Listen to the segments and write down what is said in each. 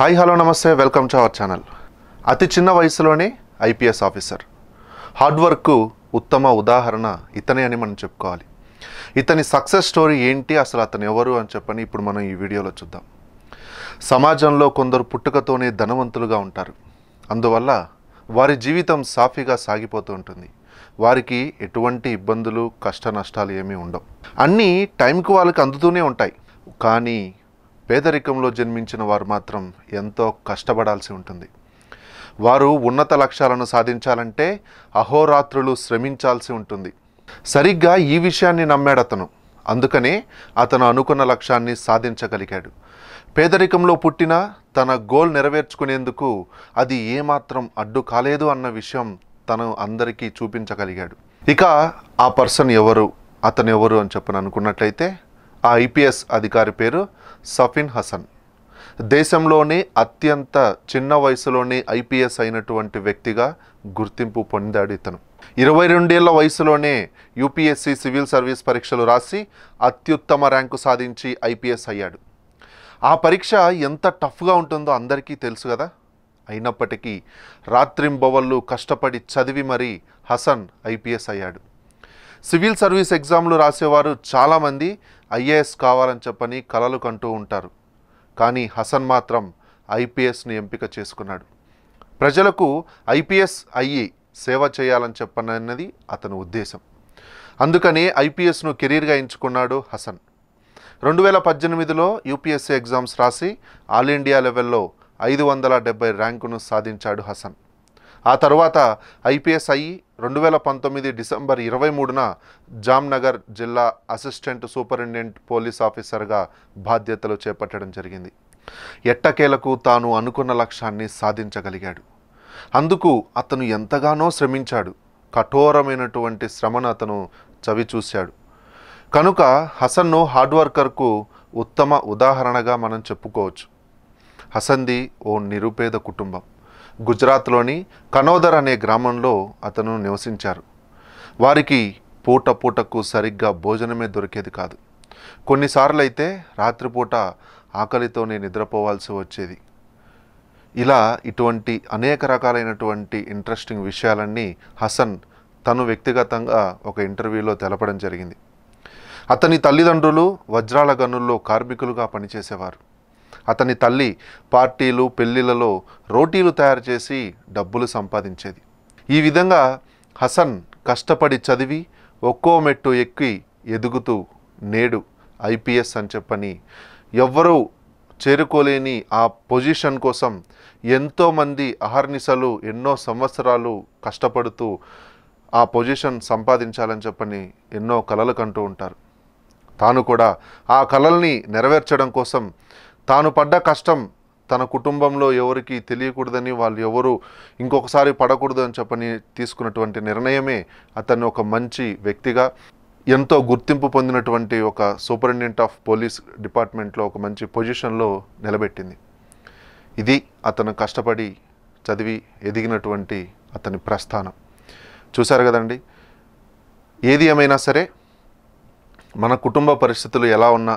hi hello నమస్తే welcome to our channel అతి చిన్న వయసులోనే ఐపీఎస్ ఆఫీసర్ హార్డ్ వర్క్కు ఉత్తమ ఉదాహరణ ఇతనే అని మనం చెప్పుకోవాలి ఇతని సక్సెస్ స్టోరీ ఏంటి అసలు అతను ఎవరు అని చెప్పని ఇప్పుడు మనం ఈ వీడియోలో చూద్దాం సమాజంలో కొందరు పుట్టుకతోనే ధనవంతులుగా ఉంటారు అందువల్ల వారి జీవితం సాఫీగా సాగిపోతూ ఉంటుంది వారికి ఎటువంటి ఇబ్బందులు కష్ట నష్టాలు ఏమీ ఉండవు అన్నీ టైంకి వాళ్ళకి అందుతూనే ఉంటాయి కానీ పేదరికంలో జన్మించిన వారు మాత్రం ఎంతో కష్టపడాల్సి ఉంటుంది వారు ఉన్నత లక్ష్యాలను సాధించాలంటే అహోరాత్రులు శ్రమించాల్సి ఉంటుంది సరిగ్గా ఈ విషయాన్ని నమ్మాడు అతను అందుకనే అతను అనుకున్న లక్ష్యాన్ని సాధించగలిగాడు పేదరికంలో పుట్టిన తన గోల్ నెరవేర్చుకునేందుకు అది ఏమాత్రం అడ్డు కాలేదు అన్న విషయం తను అందరికీ చూపించగలిగాడు ఇక ఆ పర్సన్ ఎవరు అతను ఎవరు అని చెప్పని అనుకున్నట్లయితే ఆ ఐపీఎస్ అధికారి పేరు సఫిన్ హసన్ దేశంలోనే అత్యంత చిన్న వయసులోనే ఐపీఎస్ అయినటువంటి వ్యక్తిగా గుర్తింపు పొందాడు ఇతను ఇరవై రెండేళ్ల వయసులోనే యూపీఎస్సీ సివిల్ సర్వీస్ పరీక్షలు రాసి అత్యుత్తమ ర్యాంకు సాధించి ఐపీఎస్ అయ్యాడు ఆ పరీక్ష ఎంత టఫ్గా ఉంటుందో అందరికీ తెలుసు కదా అయినప్పటికీ రాత్రింబవళ్ళు కష్టపడి చదివి మరీ హసన్ ఐపీఎస్ అయ్యాడు సివిల్ సర్వీస్ ఎగ్జామ్లు రాసేవారు చాలామంది ఐఏఎస్ కావాలని చెప్పని కలలు కంటూ ఉంటారు కానీ హసన్ మాత్రం ఐపీఎస్ని ఎంపిక చేసుకున్నాడు ప్రజలకు ఐపీఎస్ అయ్యి సేవ చేయాలని చెప్పనన్నది అతని ఉద్దేశం అందుకనే ఐపీఎస్ను కెరీర్గా ఎంచుకున్నాడు హసన్ రెండు వేల పద్దెనిమిదిలో యూపీఎస్సీ ఎగ్జామ్స్ రాసి ఆల్ ఇండియా లెవెల్లో ఐదు వందల డెబ్బై ర్యాంకును సాధించాడు హసన్ ఆ తర్వాత ఐపీఎస్ అయ్యి రెండు వేల పంతొమ్మిది డిసెంబర్ ఇరవై మూడున జామ్నగర్ జిల్లా అసిస్టెంట్ సూపరింటెండెంట్ పోలీస్ ఆఫీసర్గా బాధ్యతలు చేపట్టడం జరిగింది ఎట్టకేలకు తాను అనుకున్న లక్ష్యాన్ని సాధించగలిగాడు అందుకు అతను ఎంతగానో శ్రమించాడు కఠోరమైనటువంటి శ్రమను అతను చవిచూశాడు కనుక హసన్ను హార్డ్ వర్కర్కు ఉత్తమ ఉదాహరణగా మనం చెప్పుకోవచ్చు హసంది ఓ నిరుపేద కుటుంబం గుజరాత్లోని కనోదర్ అనే గ్రామంలో అతను నివసించారు వారికి పూట పూటకు సరిగ్గా భోజనమే దొరికేది కాదు కొన్నిసార్లు అయితే రాత్రిపూట ఆకలితోనే నిద్రపోవాల్సి వచ్చేది ఇలా ఇటువంటి అనేక రకాలైనటువంటి ఇంట్రెస్టింగ్ విషయాలన్నీ హసన్ తను వ్యక్తిగతంగా ఒక ఇంటర్వ్యూలో తెలపడం జరిగింది అతని తల్లిదండ్రులు వజ్రాల గనుల్లో కార్మికులుగా పనిచేసేవారు అతని తల్లి పార్టీలు పెళ్లిలలో రోటీలు తయారు చేసి డబ్బులు సంపాదించేది ఈ విధంగా హసన్ కష్టపడి చదివి ఒక్కో మెట్టు ఎక్కి ఎదుగుతూ నేడు ఐపీఎస్ అని చెప్పని ఎవ్వరూ చేరుకోలేని ఆ పొజిషన్ కోసం ఎంతోమంది అహర్నిశలు ఎన్నో సంవత్సరాలు కష్టపడుతూ ఆ పొజిషన్ సంపాదించాలని చెప్పని ఎన్నో కలలు కంటూ ఉంటారు తాను కూడా ఆ కలల్ని నెరవేర్చడం కోసం తాను పడ్డ కష్టం తన కుటుంబంలో ఎవరికి తెలియకూడదని వాళ్ళు ఎవరు ఇంకొకసారి పడకూడదు అని చెప్పని తీసుకున్నటువంటి నిర్ణయమే అతన్ని ఒక మంచి వ్యక్తిగా ఎంతో గుర్తింపు పొందినటువంటి ఒక సూపరింటెండెంట్ ఆఫ్ పోలీస్ డిపార్ట్మెంట్లో ఒక మంచి పొజిషన్లో నిలబెట్టింది ఇది అతను కష్టపడి చదివి ఎదిగినటువంటి అతని ప్రస్థానం చూశారు కదండి ఏది ఏమైనా సరే మన కుటుంబ పరిస్థితులు ఎలా ఉన్నా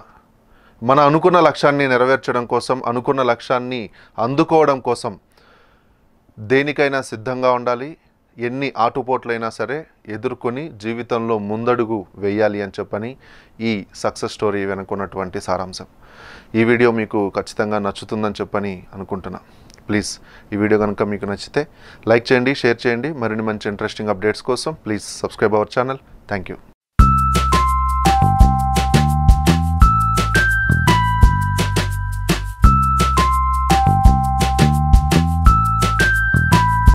మన అనుకున్న లక్ష్యాన్ని నెరవేర్చడం కోసం అనుకున్న లక్ష్యాన్ని అందుకోవడం కోసం దేనికైనా సిద్ధంగా ఉండాలి ఎన్ని ఆటుపోట్లైనా సరే ఎదుర్కొని జీవితంలో ముందడుగు వేయాలి అని చెప్పని ఈ సక్సెస్ స్టోరీ వెనుకున్నటువంటి సారాంశం ఈ వీడియో మీకు ఖచ్చితంగా నచ్చుతుందని చెప్పని అనుకుంటున్నాను ప్లీజ్ ఈ వీడియో కనుక మీకు నచ్చితే లైక్ చేయండి షేర్ చేయండి మరిన్ని మంచి ఇంట్రెస్టింగ్ అప్డేట్స్ కోసం please subscribe our channel thank you